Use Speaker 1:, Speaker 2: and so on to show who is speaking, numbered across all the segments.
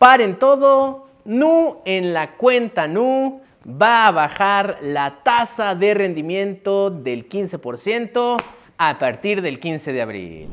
Speaker 1: Paren todo. Nu en la cuenta Nu va a bajar la tasa de rendimiento del 15% a partir del 15 de abril.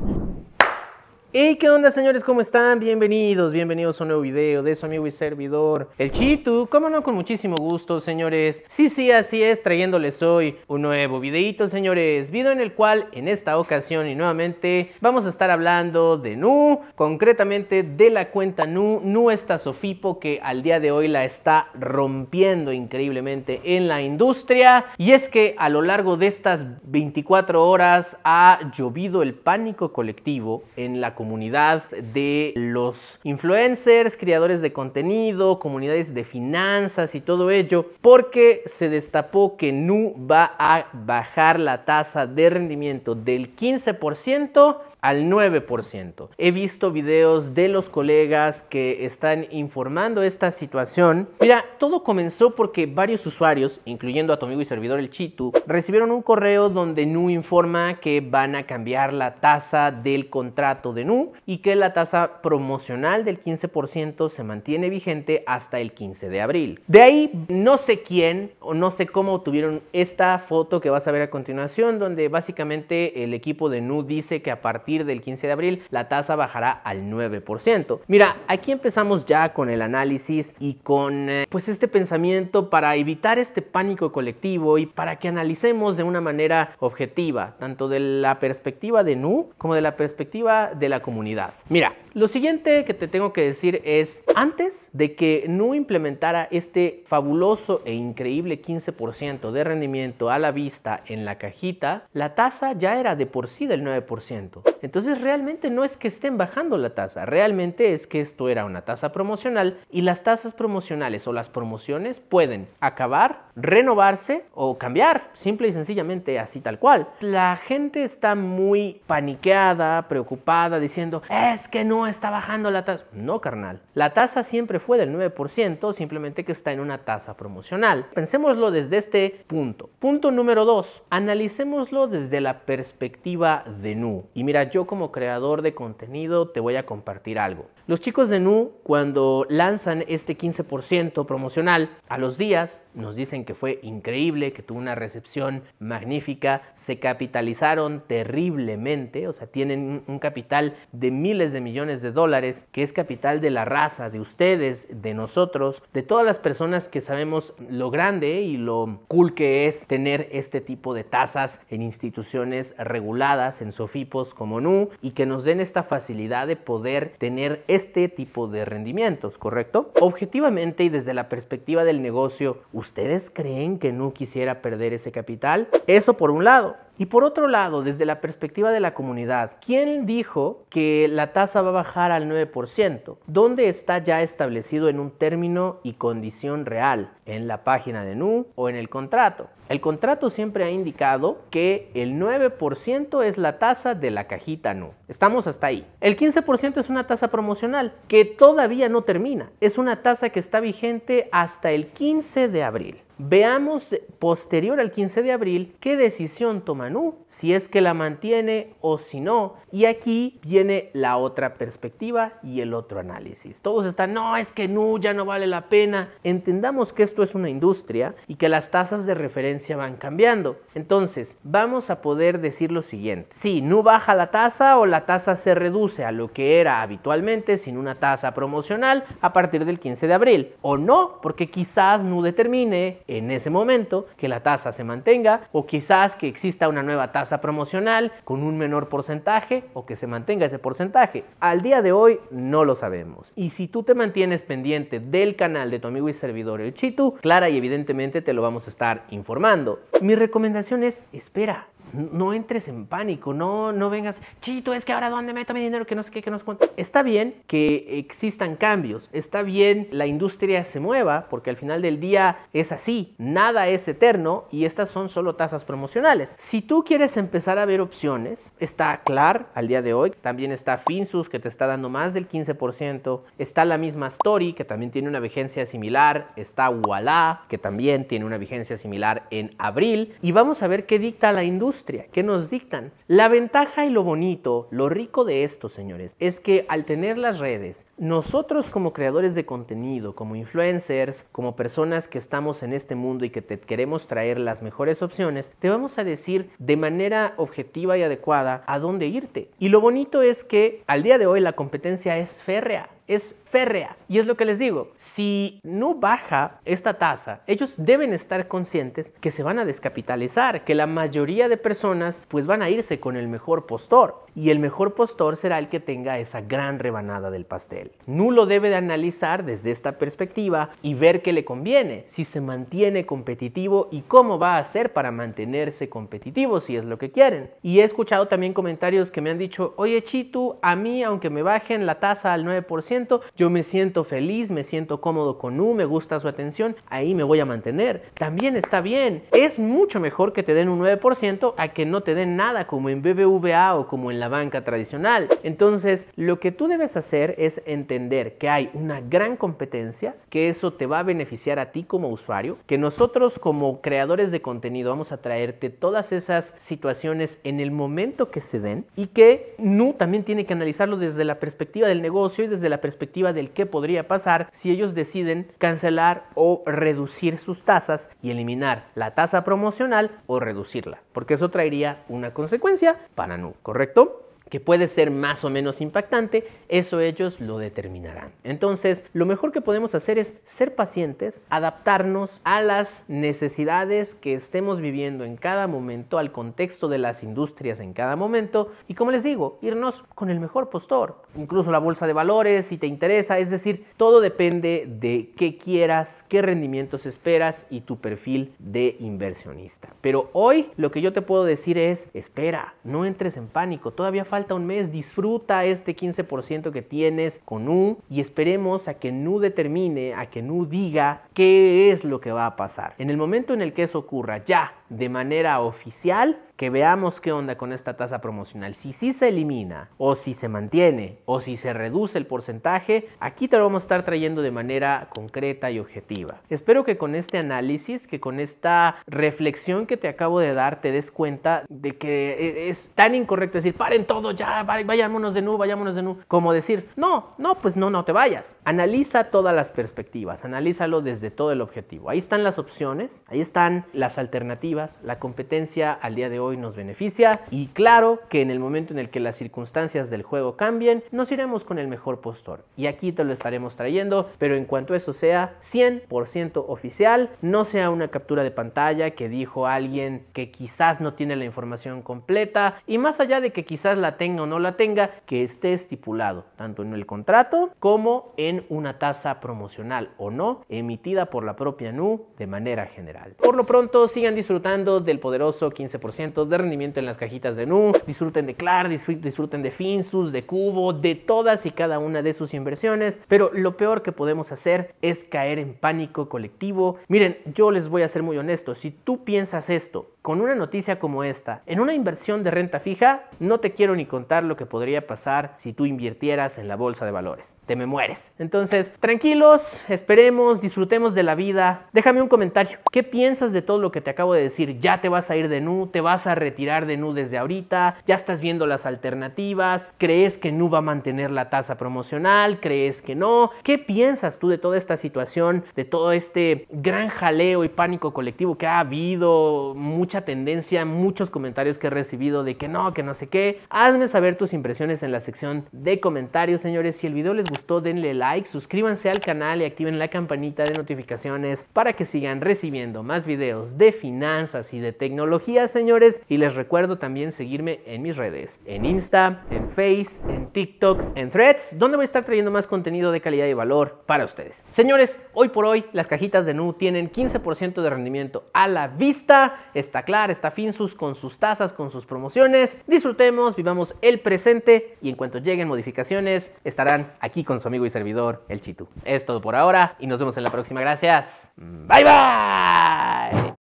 Speaker 1: Hey, ¿qué onda señores? ¿Cómo están? Bienvenidos, bienvenidos a un nuevo video de su amigo y servidor, el Chitu, como no, con muchísimo gusto señores. Sí, sí, así es, trayéndoles hoy un nuevo videito señores, video en el cual en esta ocasión y nuevamente vamos a estar hablando de Nu, concretamente de la cuenta Nu, Nu está Sofipo que al día de hoy la está rompiendo increíblemente en la industria y es que a lo largo de estas 24 horas ha llovido el pánico colectivo en la comunidad de los influencers, creadores de contenido, comunidades de finanzas y todo ello, porque se destapó que Nu va a bajar la tasa de rendimiento del 15% al 9%. He visto videos de los colegas que están informando esta situación. Mira, todo comenzó porque varios usuarios, incluyendo a tu amigo y servidor el Chitu, recibieron un correo donde Nu informa que van a cambiar la tasa del contrato de Nu y que la tasa promocional del 15% se mantiene vigente hasta el 15 de abril. De ahí, no sé quién o no sé cómo obtuvieron esta foto que vas a ver a continuación, donde básicamente el equipo de Nu dice que a partir del 15 de abril la tasa bajará al 9%. Mira, aquí empezamos ya con el análisis y con eh, pues este pensamiento para evitar este pánico colectivo y para que analicemos de una manera objetiva, tanto de la perspectiva de NU como de la perspectiva de la comunidad. Mira, lo siguiente que te tengo que decir es, antes de que no implementara este fabuloso e increíble 15% de rendimiento a la vista en la cajita, la tasa ya era de por sí del 9%. Entonces realmente no es que estén bajando la tasa, realmente es que esto era una tasa promocional y las tasas promocionales o las promociones pueden acabar, renovarse o cambiar, simple y sencillamente así tal cual. La gente está muy paniqueada, preocupada, diciendo, es que no está bajando la tasa. No, carnal. La tasa siempre fue del 9%, simplemente que está en una tasa promocional. Pensémoslo desde este punto. Punto número 2. Analicémoslo desde la perspectiva de Nu. Y mira, yo como creador de contenido te voy a compartir algo. Los chicos de Nu, cuando lanzan este 15% promocional a los días, nos dicen que fue increíble, que tuvo una recepción magnífica, se capitalizaron terriblemente, o sea, tienen un capital de miles de millones de dólares, que es capital de la raza, de ustedes, de nosotros, de todas las personas que sabemos lo grande y lo cool que es tener este tipo de tasas en instituciones reguladas, en sofipos como NU, y que nos den esta facilidad de poder tener este tipo de rendimientos, ¿correcto? Objetivamente y desde la perspectiva del negocio, ¿Ustedes creen que no quisiera perder ese capital? Eso por un lado. Y por otro lado, desde la perspectiva de la comunidad, ¿quién dijo que la tasa va a bajar al 9%? ¿Dónde está ya establecido en un término y condición real? ¿En la página de NU o en el contrato? El contrato siempre ha indicado que el 9% es la tasa de la cajita NU. Estamos hasta ahí. El 15% es una tasa promocional que todavía no termina. Es una tasa que está vigente hasta el 15 de abril. Veamos posterior al 15 de abril qué decisión toma Nu, si es que la mantiene o si no. Y aquí viene la otra perspectiva y el otro análisis. Todos están, no, es que Nu ya no vale la pena. Entendamos que esto es una industria y que las tasas de referencia van cambiando. Entonces, vamos a poder decir lo siguiente. Si Nu baja la tasa o la tasa se reduce a lo que era habitualmente sin una tasa promocional a partir del 15 de abril. O no, porque quizás Nu determine en ese momento, que la tasa se mantenga o quizás que exista una nueva tasa promocional con un menor porcentaje o que se mantenga ese porcentaje. Al día de hoy no lo sabemos. Y si tú te mantienes pendiente del canal de tu amigo y servidor El Chitu, Clara y evidentemente te lo vamos a estar informando. Mi recomendación es espera, no entres en pánico, no, no vengas, chito, es que ahora dónde meto mi dinero, que no sé qué, que no sé Está bien que existan cambios, está bien la industria se mueva, porque al final del día es así, nada es eterno y estas son solo tasas promocionales. Si tú quieres empezar a ver opciones, está CLAR al día de hoy, también está Finsus que te está dando más del 15%, está la misma Story que también tiene una vigencia similar, está Walla que también tiene una vigencia similar en abril y vamos a ver qué dicta la industria que nos dictan. La ventaja y lo bonito, lo rico de esto, señores, es que al tener las redes, nosotros como creadores de contenido, como influencers, como personas que estamos en este mundo y que te queremos traer las mejores opciones, te vamos a decir de manera objetiva y adecuada a dónde irte. Y lo bonito es que al día de hoy la competencia es férrea es férrea. Y es lo que les digo, si no baja esta tasa, ellos deben estar conscientes que se van a descapitalizar, que la mayoría de personas pues van a irse con el mejor postor y el mejor postor será el que tenga esa gran rebanada del pastel. Nulo debe de analizar desde esta perspectiva y ver qué le conviene, si se mantiene competitivo y cómo va a hacer para mantenerse competitivo si es lo que quieren. Y he escuchado también comentarios que me han dicho, oye Chitu, a mí aunque me bajen la tasa al 9%, yo me siento feliz, me siento cómodo con U, me gusta su atención, ahí me voy a mantener. También está bien. Es mucho mejor que te den un 9% a que no te den nada como en BBVA o como en la banca tradicional. Entonces, lo que tú debes hacer es entender que hay una gran competencia, que eso te va a beneficiar a ti como usuario, que nosotros como creadores de contenido vamos a traerte todas esas situaciones en el momento que se den y que NU también tiene que analizarlo desde la perspectiva del negocio y desde la perspectiva perspectiva del qué podría pasar si ellos deciden cancelar o reducir sus tasas y eliminar la tasa promocional o reducirla, porque eso traería una consecuencia para no ¿correcto? que puede ser más o menos impactante, eso ellos lo determinarán. Entonces, lo mejor que podemos hacer es ser pacientes, adaptarnos a las necesidades que estemos viviendo en cada momento, al contexto de las industrias en cada momento, y como les digo, irnos con el mejor postor, incluso la bolsa de valores si te interesa, es decir, todo depende de qué quieras, qué rendimientos esperas y tu perfil de inversionista. Pero hoy lo que yo te puedo decir es, espera, no entres en pánico, todavía falta falta un mes, disfruta este 15% que tienes con U y esperemos a que Nu determine, a que Nu diga qué es lo que va a pasar. En el momento en el que eso ocurra ya de manera oficial, que veamos qué onda con esta tasa promocional. Si sí se elimina o si se mantiene o si se reduce el porcentaje, aquí te lo vamos a estar trayendo de manera concreta y objetiva. Espero que con este análisis, que con esta reflexión que te acabo de dar, te des cuenta de que e-, es tan incorrecto decir, paren todo ya, vayámonos de nuevo, vayámonos de nuevo, como decir, no, no, pues no, no te vayas. Analiza todas las perspectivas, analízalo desde todo el objetivo. Ahí están las opciones, ahí están las alternativas, la competencia al día de hoy nos beneficia y claro que en el momento en el que las circunstancias del juego cambien, nos iremos con el mejor postor. Y aquí te lo estaremos trayendo, pero en cuanto eso sea 100% oficial, no sea una captura de pantalla que dijo alguien que quizás no tiene la información completa y más allá de que quizás la tenga o no la tenga, que esté estipulado tanto en el contrato como en una tasa promocional o no emitida por la propia NU de manera general. Por lo pronto, sigan disfrutando del poderoso 15% de rendimiento en las cajitas de NU, disfruten de CLAR, disfruten de Finsus, de Cubo, de todas y cada una de sus inversiones, pero lo peor que podemos hacer es caer en pánico colectivo. Miren, yo les voy a ser muy honesto, si tú piensas esto con una noticia como esta, en una inversión de renta fija, no te quiero ni contar lo que podría pasar si tú invirtieras en la bolsa de valores. Te me mueres. Entonces, tranquilos, esperemos, disfrutemos de la vida. Déjame un comentario. ¿Qué piensas de todo lo que te acabo de decir? ¿Ya te vas a ir de NU? ¿Te vas a a retirar de Nu desde ahorita, ya estás viendo las alternativas, crees que Nu va a mantener la tasa promocional, crees que no. ¿Qué piensas tú de toda esta situación, de todo este gran jaleo y pánico colectivo que ha habido, mucha tendencia, muchos comentarios que he recibido de que no, que no sé qué? Hazme saber tus impresiones en la sección de comentarios, señores. Si el video les gustó, denle like, suscríbanse al canal y activen la campanita de notificaciones para que sigan recibiendo más videos de finanzas y de tecnología, señores y les recuerdo también seguirme en mis redes, en Insta, en Face, en TikTok, en Threads, donde voy a estar trayendo más contenido de calidad y valor para ustedes. Señores, hoy por hoy las cajitas de Nu tienen 15% de rendimiento a la vista, está claro, está Finsus con sus tasas, con sus promociones. Disfrutemos, vivamos el presente y en cuanto lleguen modificaciones estarán aquí con su amigo y servidor, el Chitu. Es todo por ahora y nos vemos en la próxima. Gracias. Bye bye.